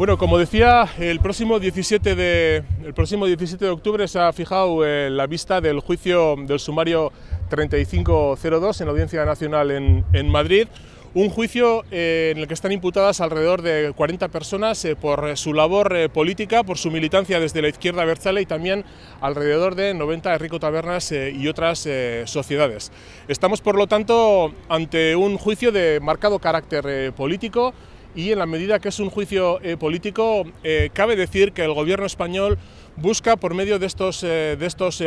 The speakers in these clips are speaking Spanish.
Bueno, como decía, el próximo 17 de, el próximo 17 de octubre se ha fijado en eh, la vista del juicio del sumario 3502 en la Audiencia Nacional en, Madrid. Un juicio eh, en el que están imputadas alrededor de 40 personas eh, por su labor política, por su militancia desde la izquierda berzale y también alrededor de 90 Rico Tabernas y otras sociedades. Estamos, por lo tanto, ante un juicio de marcado carácter político y en la medida que es un juicio eh, político, eh, cabe decir que el gobierno español busca por medio de estos, eh,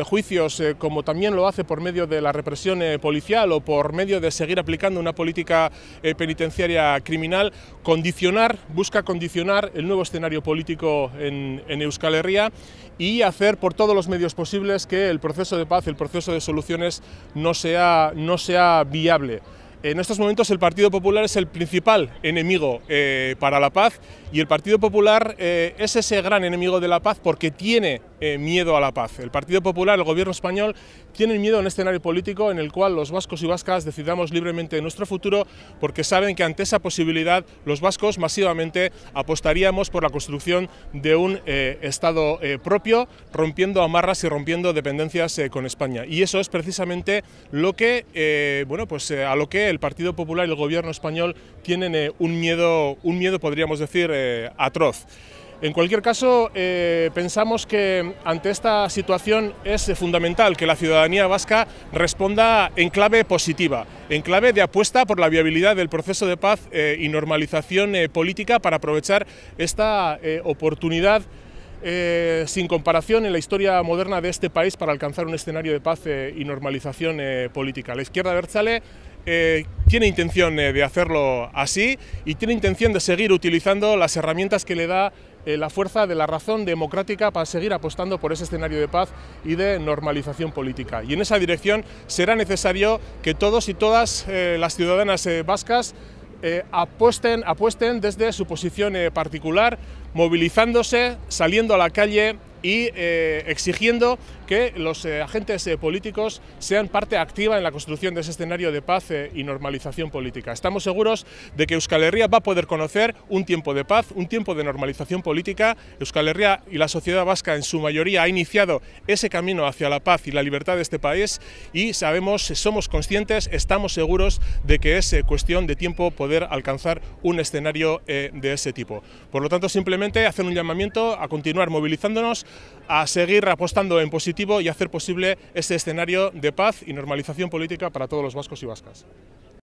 juicios, como también lo hace por medio de la represión policial o por medio de seguir aplicando una política penitenciaria criminal, condicionar, busca condicionar el nuevo escenario político en, en Euskal Herria y hacer por todos los medios posibles que el proceso de paz, el proceso de soluciones no sea viable. En estos momentos el Partido Popular es el principal enemigo eh, para la paz y el Partido Popular eh, es ese gran enemigo de la paz porque tiene eh, miedo a la paz. El Partido Popular, el Gobierno español, tienen miedo a un escenario político en el cual los vascos y vascas decidamos libremente nuestro futuro porque saben que ante esa posibilidad los vascos masivamente apostaríamos por la construcción de un eh, Estado eh, propio, rompiendo amarras y rompiendo dependencias con España. Y eso es precisamente lo que, bueno, pues, a lo que el Partido Popular y el Gobierno español tienen un miedo, un miedo podríamos decir, atroz. En cualquier caso, eh, pensamos que ante esta situación es fundamental que la ciudadanía vasca responda en clave positiva, en clave de apuesta por la viabilidad del proceso de paz eh, y normalización eh, política para aprovechar esta oportunidad. sin comparación en la historia moderna de este país para alcanzar un escenario de paz y normalización política. La izquierda Berzale tiene intención de hacerlo así y tiene intención de seguir utilizando las herramientas que le da eh, la fuerza de la razón democrática para seguir apostando por ese escenario de paz y de normalización política. Y en esa dirección será necesario que todos y todas eh, las ciudadanas eh, vascas apuesten, desde su posición particular, movilizándose, saliendo a la calle, y eh, exigiendo que los eh, agentes eh, políticos sean parte activa en la construcción de ese escenario de paz y normalización política. Estamos seguros de que Euskal Herria va a poder conocer un tiempo de paz, un tiempo de normalización política. Euskal Herria y la sociedad vasca en su mayoría ha iniciado ese camino hacia la paz y la libertad de este país y sabemos, somos conscientes, estamos seguros de que es cuestión de tiempo poder alcanzar un escenario de ese tipo. Por lo tanto, simplemente hacer un llamamiento a continuar movilizándonos a seguir apostando en positivo y hacer posible ese escenario de paz y normalización política para todos los vascos y vascas.